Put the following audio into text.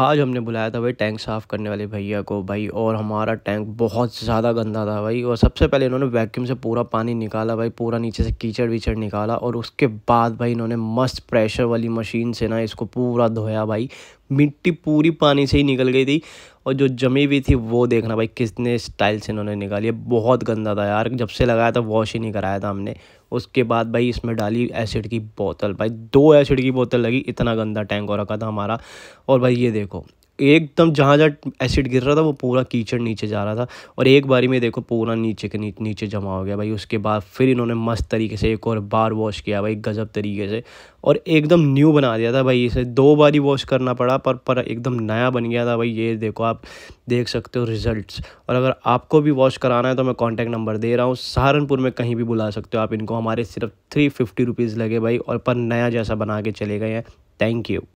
आज हमने बुलाया था भाई टैंक साफ़ करने वाले भैया को भाई और हमारा टैंक बहुत ज़्यादा गंदा था भाई और सबसे पहले इन्होंने वैक्यूम से पूरा पानी निकाला भाई पूरा नीचे से कीचड़ वीचड़ निकाला और उसके बाद भाई इन्होंने मस्त प्रेशर वाली मशीन से ना इसको पूरा धोया भाई मिट्टी पूरी पानी से ही निकल गई थी और जो जमी हुई थी वो देखना भाई कितने स्टाइल से इन्होंने निकाली है बहुत गंदा था यार जब से लगाया था वॉश ही नहीं कराया था हमने उसके बाद भाई इसमें डाली एसिड की बोतल भाई दो एसिड की बोतल लगी इतना गंदा टैंक हो रखा था हमारा और भाई ये देखो एकदम जहाँ जहाँ एसिड गिर रहा था वो पूरा कीचड़ नीचे जा रहा था और एक बारी में देखो पूरा नीचे के नीचे जमा हो गया भाई उसके बाद फिर इन्होंने मस्त तरीके से एक और बार वॉश किया भाई गज़ब तरीके से और एकदम न्यू बना दिया था भाई इसे दो बारी वॉश करना पड़ा पर पर एकदम नया बन गया था भाई ये देखो आप देख सकते हो रिजल्ट्स और अगर आपको भी वॉश कराना है तो मैं कॉन्टैक्ट नंबर दे रहा हूँ सहारनपुर में कहीं भी बुला सकते हो आप इनको हमारे सिर्फ थ्री फिफ्टी रुपीज़ लगे भाई और पर नया जैसा बना के चले गए हैं थैंक यू